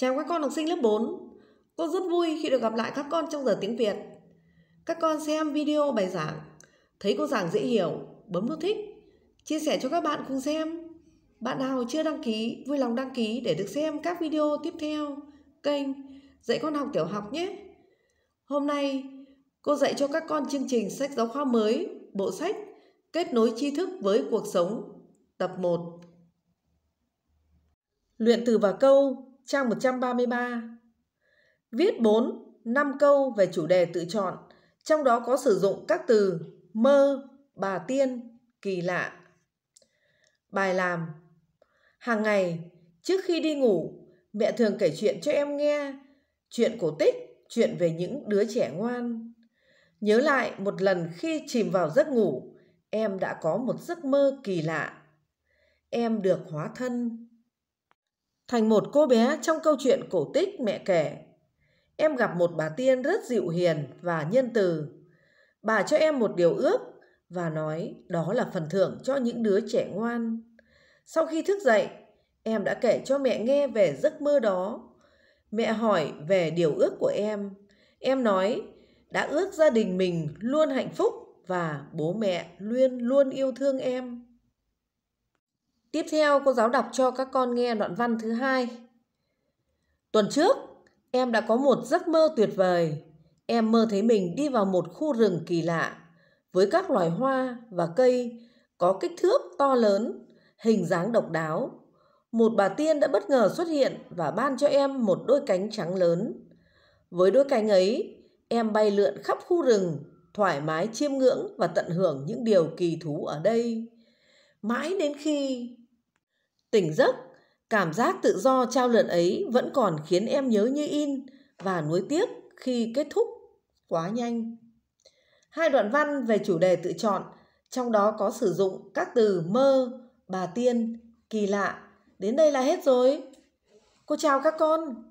Chào các con học sinh lớp 4. Cô rất vui khi được gặp lại các con trong giờ tiếng Việt. Các con xem video bài giảng, thấy cô giảng dễ hiểu, bấm nút thích, chia sẻ cho các bạn cùng xem. Bạn nào chưa đăng ký, vui lòng đăng ký để được xem các video tiếp theo kênh Dạy con học tiểu học nhé. Hôm nay, cô dạy cho các con chương trình sách giáo khoa mới, bộ sách Kết nối tri thức với cuộc sống, tập 1. Luyện từ và câu trang 133. Viết 4, 5 câu về chủ đề tự chọn, trong đó có sử dụng các từ mơ, bà tiên, kỳ lạ. Bài làm Hàng ngày, trước khi đi ngủ, mẹ thường kể chuyện cho em nghe, chuyện cổ tích, chuyện về những đứa trẻ ngoan. Nhớ lại một lần khi chìm vào giấc ngủ, em đã có một giấc mơ kỳ lạ. Em được hóa thân thành một cô bé trong câu chuyện cổ tích mẹ kể. Em gặp một bà tiên rất dịu hiền và nhân từ. Bà cho em một điều ước và nói đó là phần thưởng cho những đứa trẻ ngoan. Sau khi thức dậy, em đã kể cho mẹ nghe về giấc mơ đó. Mẹ hỏi về điều ước của em. Em nói đã ước gia đình mình luôn hạnh phúc và bố mẹ luôn luôn yêu thương em. Tiếp theo cô giáo đọc cho các con nghe đoạn văn thứ hai. Tuần trước, em đã có một giấc mơ tuyệt vời. Em mơ thấy mình đi vào một khu rừng kỳ lạ với các loài hoa và cây có kích thước to lớn, hình dáng độc đáo. Một bà tiên đã bất ngờ xuất hiện và ban cho em một đôi cánh trắng lớn. Với đôi cánh ấy, em bay lượn khắp khu rừng, thoải mái chiêm ngưỡng và tận hưởng những điều kỳ thú ở đây. Mãi đến khi Tỉnh giấc, cảm giác tự do trao lượn ấy vẫn còn khiến em nhớ như in và nuối tiếc khi kết thúc quá nhanh. Hai đoạn văn về chủ đề tự chọn, trong đó có sử dụng các từ mơ, bà tiên, kỳ lạ. Đến đây là hết rồi. Cô chào các con.